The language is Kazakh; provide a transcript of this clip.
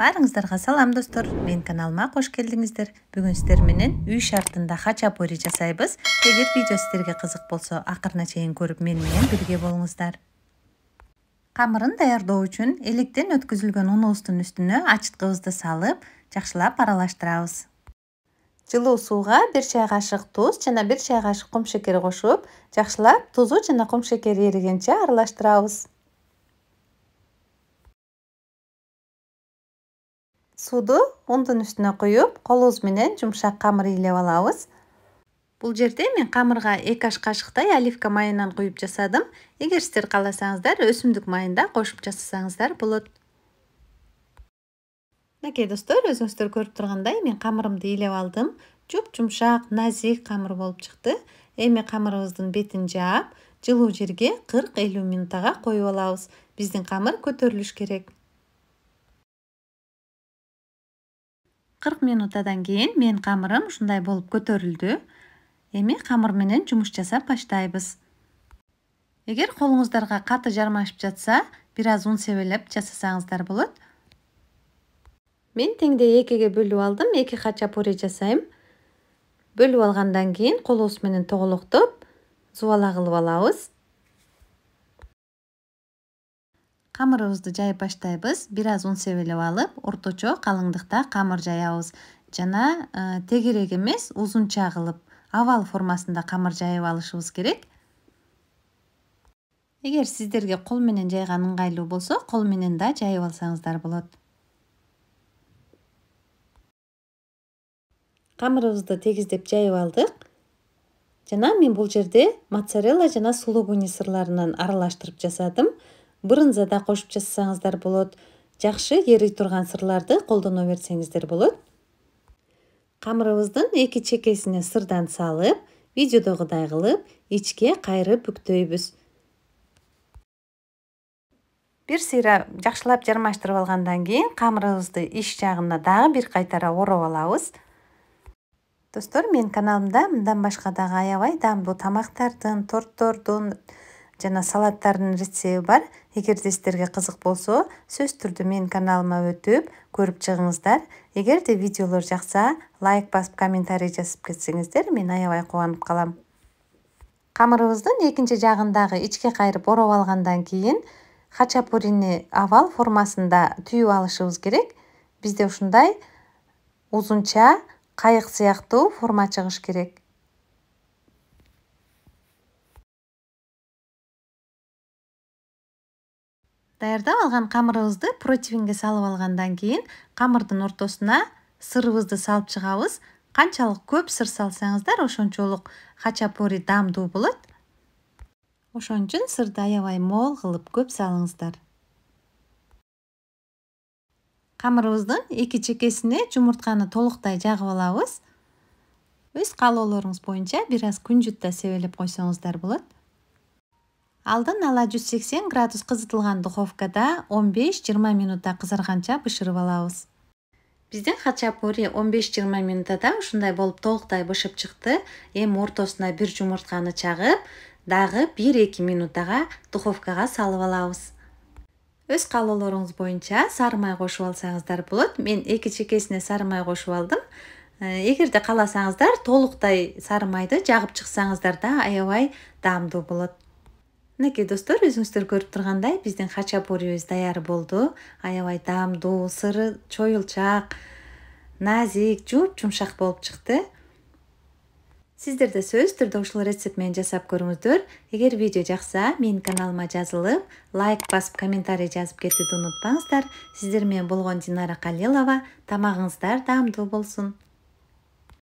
баарыңыздарга салам достор менин каналыма кош келдиңиздер бүгүн сиздер менен үй шартында хачапури жасайбыз эгер видео сиздерге кызык болсо акырына чейин көрүп мени менен бирге болуңуздар камырын даярдоо үчүн электен өткүзүлгөн унубуздун үстүнө ачыткыбызды салып жакшылап аралаштырабыз жылуу сууга бир чай кашык туз жана бир чай кашык кумшекер кошуп жакшылап тузу жана кумшекери эригенче аралаштырабыз суды ұндын үстіне құйып қолыбыз менен жұмшақ қамыр илеп алабыз бұл жерде мен қамырға екі аш қашықтай оливка майынан құйып жасадым егер сіздер қаласаңыздар өсімдік майын да қосып жасасаңыздар болады мінекей достор өзіңіздер көріп тұрғандай мен қамырымды илеп алдым жұп жұмшақ нәзік қамыр болып шықты эми қамырыбыздың бетін жаап жылу жерге 40-50 минутаға коюп алабыз біздің қамыр көтөрүлүш керек кырк минутадан кийин менин камырым ушундай болуп көтөрүлдү эми камыр менен жумуш жасап баштайбыз эгер колуңуздарга каты жармашып жатса бир аз ун себелеп жасасаңыздар болот мен теңдей экиге бөлүп алдым эки хачапури жасайм бөлүп алгандан кийин колубуз менен тоголоктоп зубала кылып алабыз камырыбызды жайып баштайбыз бир аз ун себелеп алып орточо калыңдыкта камыр жаябыз жана э, тегерек эмес узунча кылып авал формасында камыр жайып алышыбыз керек эгер сиздерге кол менен жайган ыңгайлуу болсо кол менен да жайып алсаңыздар болот камырыбызды тегиздеп жайып алдык жана мен бул жерде моцарелла жана сулугуни сырларынан аралаштырып жасадым бұрынзада қосып жасасаңыздар болот, жақшы ери тұрған сырларды қолдана берсеңіздер болады қамырыбыздың екі чекесіне сырдан салып видеодогудай қылып ичке кайрып бүктөйбүз бир сыйра жакшылап жармаштырып алгандан кийин камырыбызды ич жагына дагы бир қайтара ороп алабыз достор мен каналымда мындан башка дагы аябай даамдуу тамактардын торттордун жана салаттардын рецебти бар эгерде сиздерге кызык болсо сөзсүз түрдө менин каналыма өтүп көрүп чыгыңыздар эгерде видеолор жакса лайк басып комментарий жазып кетсеңиздер мен аябай кубанып калам камырыбыздын экинчи жагындагы ичке кайрып ороп алгандан кийин хачапурини авал формасында түйүп алышыбыз керек бизде ушундай узунча кайык сыяктуу форма чыгыш керек даярдап алған қамырыбызды противенге салып алғандан кейін қамырдың ортасына сырыбызды салып шығабыз қаншалық көп сыр салсаңыздар ошончолық хачапури дамдуу болот ошон үчүн сырды аябай мол кылып көп салыңыздар камырыбыздын эки чекесине жумуртканы толуктай жагып алабыз өз каалоолоруңуз боюнча бир аз күнжүт да себелеп койсоңуздар болот алдын ала 180 градус қызытылған духовкада 15-20 минутта қызарғанша алауыз. алабыз биздин хачапури 15-20 минутада ұшындай болып толықтай бышып шықты, ем ортосына бір жұмыртқаны чағып, дағы 1-2 минутаға духовкаға салып алауыз. өз қалылырыңыз бойынша сарымай қошу алсаңыздар бұлыт. мен екі чекесіне сарымай қошу алдым ә, Егер де қаласаңыздар толықтай жағып шықсаңыздар да айауай дамды бұлыт мінекей достор өзүңүздөр көріп тұрғандай біздің хачапуриіміз даяр болды. аябай даамдуу сыры чойылчақ назик жуп жұмшақ болып чыкты сиздер да сөзсүз түрдө ушул рецепт менен жасап көріңіздер. Егер видео жақса, менің каналыма жазылып лайк басып комментарий жазып кетуді унутпаңыздар сіздермен менен болгон динара калилова тамағыңыздар даамдуу болсын.